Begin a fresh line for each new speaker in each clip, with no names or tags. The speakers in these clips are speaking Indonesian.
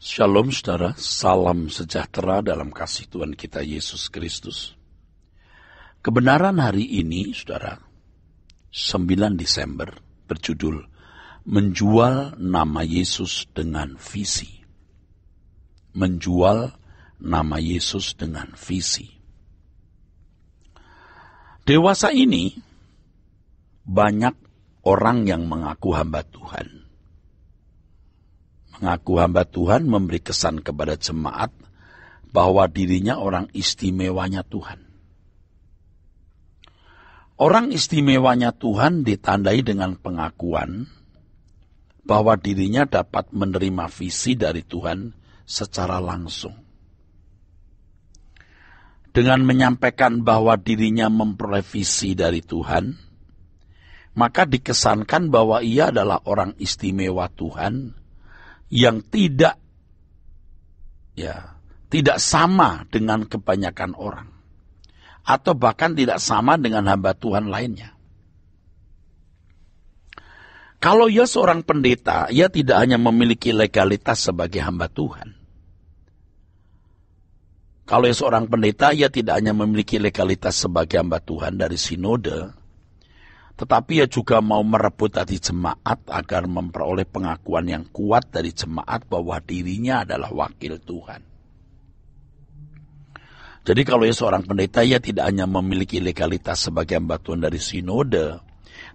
Shalom saudara, salam sejahtera dalam kasih Tuhan kita Yesus Kristus. Kebenaran hari ini, saudara, 9 Desember, berjudul Menjual Nama Yesus dengan Visi. Menjual Nama Yesus dengan Visi. Dewasa ini, banyak orang yang mengaku hamba Tuhan ngaku hamba Tuhan memberi kesan kepada jemaat bahwa dirinya orang istimewanya Tuhan. Orang istimewanya Tuhan ditandai dengan pengakuan bahwa dirinya dapat menerima visi dari Tuhan secara langsung. Dengan menyampaikan bahwa dirinya memperoleh visi dari Tuhan, maka dikesankan bahwa ia adalah orang istimewa Tuhan yang tidak ya tidak sama dengan kebanyakan orang atau bahkan tidak sama dengan hamba Tuhan lainnya. Kalau ia seorang pendeta, ia tidak hanya memiliki legalitas sebagai hamba Tuhan. Kalau ia seorang pendeta, ia tidak hanya memiliki legalitas sebagai hamba Tuhan dari sinode, tetapi ia juga mau merebut hati jemaat agar memperoleh pengakuan yang kuat dari jemaat bahwa dirinya adalah wakil Tuhan. Jadi kalau ia seorang pendeta, ia tidak hanya memiliki legalitas sebagai batuan dari sinode,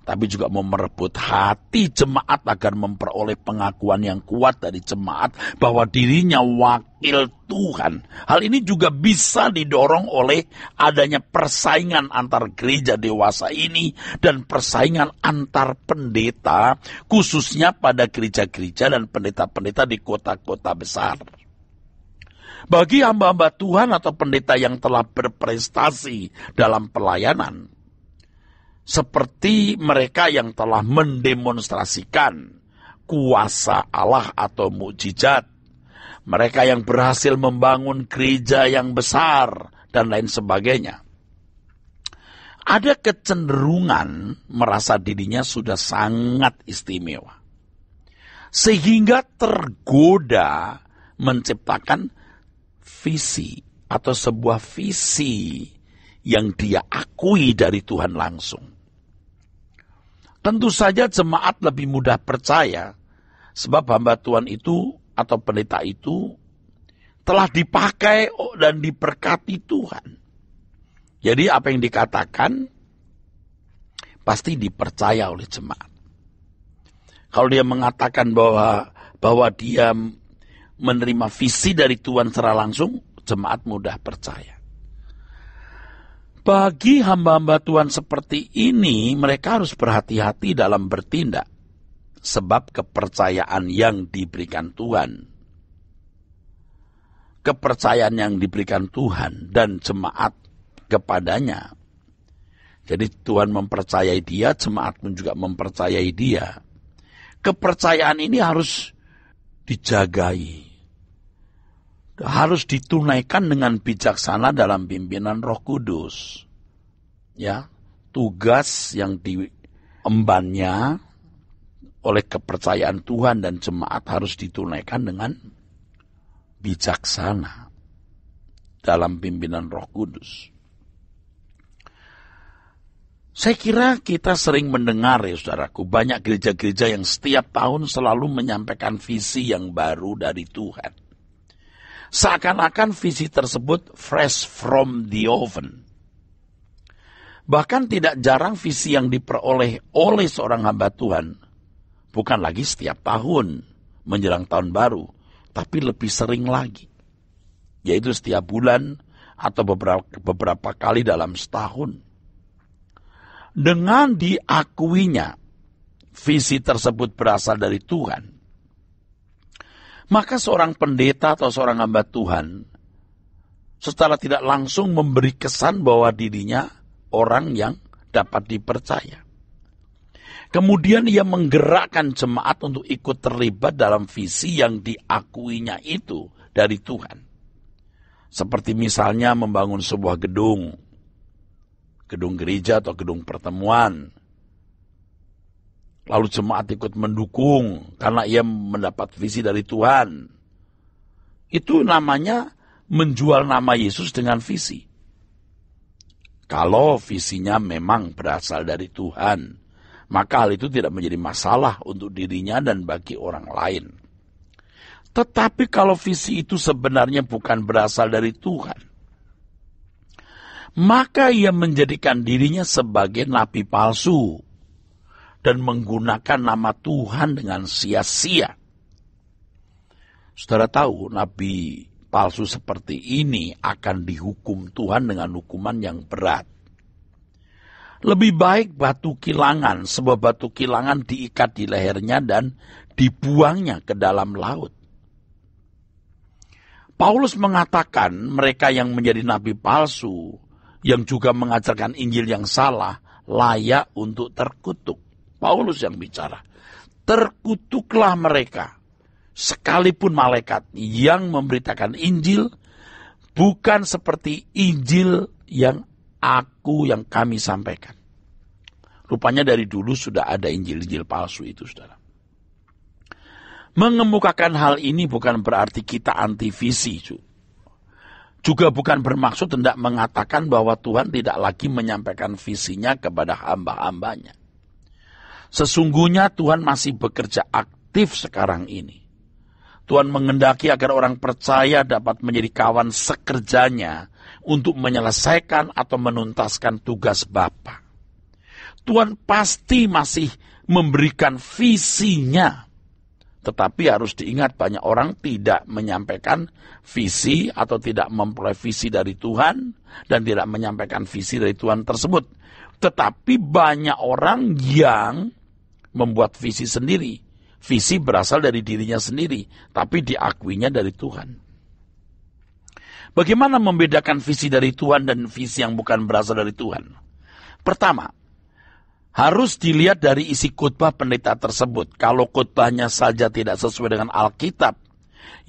tapi juga mau merebut hati jemaat agar memperoleh pengakuan yang kuat dari jemaat bahwa dirinya wakil Tuhan. Hal ini juga bisa didorong oleh adanya persaingan antar gereja dewasa ini dan persaingan antar pendeta khususnya pada gereja-gereja dan pendeta-pendeta di kota-kota besar. Bagi hamba-hamba Tuhan atau pendeta yang telah berprestasi dalam pelayanan, seperti mereka yang telah mendemonstrasikan kuasa Allah atau mujizat, Mereka yang berhasil membangun gereja yang besar dan lain sebagainya. Ada kecenderungan merasa dirinya sudah sangat istimewa. Sehingga tergoda menciptakan visi atau sebuah visi yang dia akui dari Tuhan langsung Tentu saja jemaat lebih mudah percaya, sebab hamba Tuhan itu atau pendeta itu telah dipakai dan diberkati Tuhan. Jadi apa yang dikatakan pasti dipercaya oleh jemaat. Kalau dia mengatakan bahwa bahwa dia menerima visi dari Tuhan secara langsung, jemaat mudah percaya. Bagi hamba-hamba Tuhan seperti ini, mereka harus berhati-hati dalam bertindak, sebab kepercayaan yang diberikan Tuhan, kepercayaan yang diberikan Tuhan dan jemaat kepadanya. Jadi, Tuhan mempercayai dia, jemaat pun juga mempercayai dia. Kepercayaan ini harus dijagai, harus ditunaikan dengan bijaksana dalam pimpinan Roh Kudus. Ya, tugas yang diembannya oleh kepercayaan Tuhan dan jemaat harus ditunaikan dengan bijaksana dalam pimpinan Roh Kudus. Saya kira kita sering mendengar ya saudaraku, banyak gereja-gereja yang setiap tahun selalu menyampaikan visi yang baru dari Tuhan. Seakan-akan visi tersebut fresh from the oven. Bahkan tidak jarang visi yang diperoleh oleh seorang hamba Tuhan bukan lagi setiap tahun menjelang tahun baru, tapi lebih sering lagi, yaitu setiap bulan atau beberapa, beberapa kali dalam setahun. Dengan diakuinya visi tersebut berasal dari Tuhan, maka seorang pendeta atau seorang hamba Tuhan setelah tidak langsung memberi kesan bahwa dirinya orang yang dapat dipercaya. Kemudian ia menggerakkan jemaat untuk ikut terlibat dalam visi yang diakuinya itu dari Tuhan. Seperti misalnya membangun sebuah gedung, gedung gereja atau gedung pertemuan, Lalu jemaat ikut mendukung karena ia mendapat visi dari Tuhan. Itu namanya menjual nama Yesus dengan visi. Kalau visinya memang berasal dari Tuhan, maka hal itu tidak menjadi masalah untuk dirinya dan bagi orang lain. Tetapi kalau visi itu sebenarnya bukan berasal dari Tuhan, maka ia menjadikan dirinya sebagai nabi palsu, dan menggunakan nama Tuhan dengan sia-sia. Saudara tahu, nabi palsu seperti ini akan dihukum Tuhan dengan hukuman yang berat. Lebih baik batu kilangan, sebab batu kilangan diikat di lehernya dan dibuangnya ke dalam laut. Paulus mengatakan mereka yang menjadi nabi palsu, yang juga mengajarkan Injil yang salah, layak untuk terkutuk. Paulus yang bicara. Terkutuklah mereka, sekalipun malaikat yang memberitakan Injil, bukan seperti Injil yang aku yang kami sampaikan. Rupanya dari dulu sudah ada Injil-Injil palsu itu, saudara. Mengemukakan hal ini bukan berarti kita anti visi, juga bukan bermaksud hendak mengatakan bahwa Tuhan tidak lagi menyampaikan visinya kepada hamba-hambanya. Sesungguhnya Tuhan masih bekerja aktif sekarang ini. Tuhan mengendaki agar orang percaya dapat menjadi kawan sekerjanya untuk menyelesaikan atau menuntaskan tugas Bapa. Tuhan pasti masih memberikan visinya. Tetapi harus diingat banyak orang tidak menyampaikan visi atau tidak memperoleh visi dari Tuhan dan tidak menyampaikan visi dari Tuhan tersebut. Tetapi banyak orang yang membuat visi sendiri. Visi berasal dari dirinya sendiri, tapi diakuinya dari Tuhan. Bagaimana membedakan visi dari Tuhan dan visi yang bukan berasal dari Tuhan? Pertama, harus dilihat dari isi khotbah pendeta tersebut. Kalau khotbahnya saja tidak sesuai dengan Alkitab,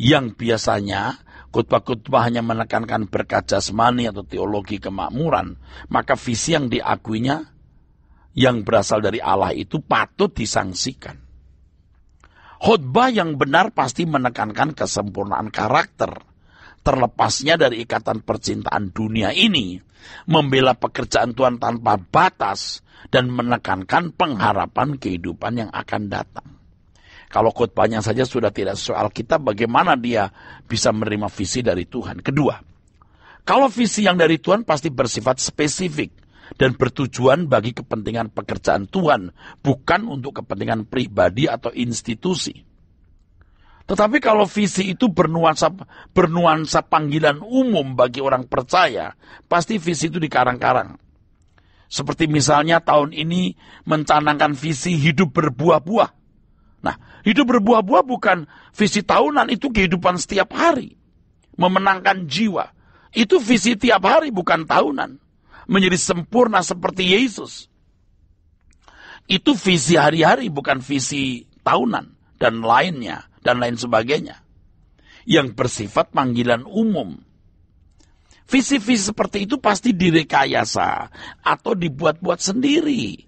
yang biasanya khotbah-khotbah hanya menekankan berkat jasmani atau teologi kemakmuran, maka visi yang diakuinya yang berasal dari Allah itu patut disangsikan. Khutbah yang benar pasti menekankan kesempurnaan karakter. Terlepasnya dari ikatan percintaan dunia ini, membela pekerjaan Tuhan tanpa batas, dan menekankan pengharapan kehidupan yang akan datang. Kalau khotbahnya saja sudah tidak soal kita, bagaimana dia bisa menerima visi dari Tuhan? Kedua, kalau visi yang dari Tuhan pasti bersifat spesifik, dan bertujuan bagi kepentingan pekerjaan Tuhan, bukan untuk kepentingan pribadi atau institusi. Tetapi kalau visi itu bernuansa bernuansa panggilan umum bagi orang percaya, pasti visi itu dikarang-karang. Seperti misalnya tahun ini mencanangkan visi hidup berbuah-buah. Nah, hidup berbuah-buah bukan visi tahunan, itu kehidupan setiap hari. Memenangkan jiwa. Itu visi tiap hari, bukan tahunan menjadi sempurna seperti Yesus. Itu visi hari-hari, bukan visi tahunan dan lainnya, dan lain sebagainya. Yang bersifat panggilan umum. Visi-visi seperti itu pasti direkayasa atau dibuat-buat sendiri.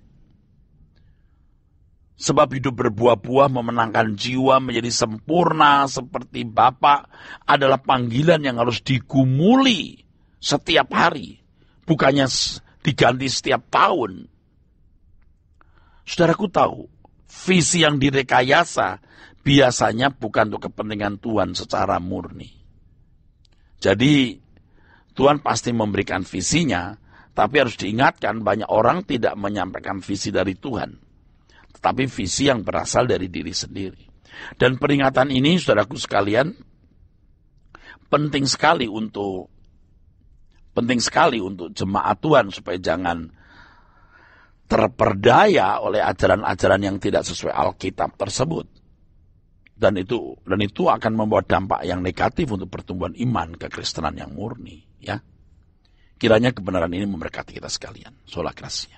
Sebab hidup berbuah-buah memenangkan jiwa menjadi sempurna seperti Bapak adalah panggilan yang harus digumuli setiap hari bukannya diganti setiap tahun. Saudaraku tahu, visi yang direkayasa biasanya bukan untuk kepentingan Tuhan secara murni. Jadi, Tuhan pasti memberikan visinya, tapi harus diingatkan banyak orang tidak menyampaikan visi dari Tuhan. Tetapi visi yang berasal dari diri sendiri. Dan peringatan ini, saudaraku sekalian, penting sekali untuk Penting sekali untuk jemaat Tuhan supaya jangan terperdaya oleh ajaran-ajaran yang tidak sesuai Alkitab tersebut. Dan itu dan itu akan membawa dampak yang negatif untuk pertumbuhan iman kekristenan yang murni, ya. Kiranya kebenaran ini memberkati kita sekalian. Sholat gracia.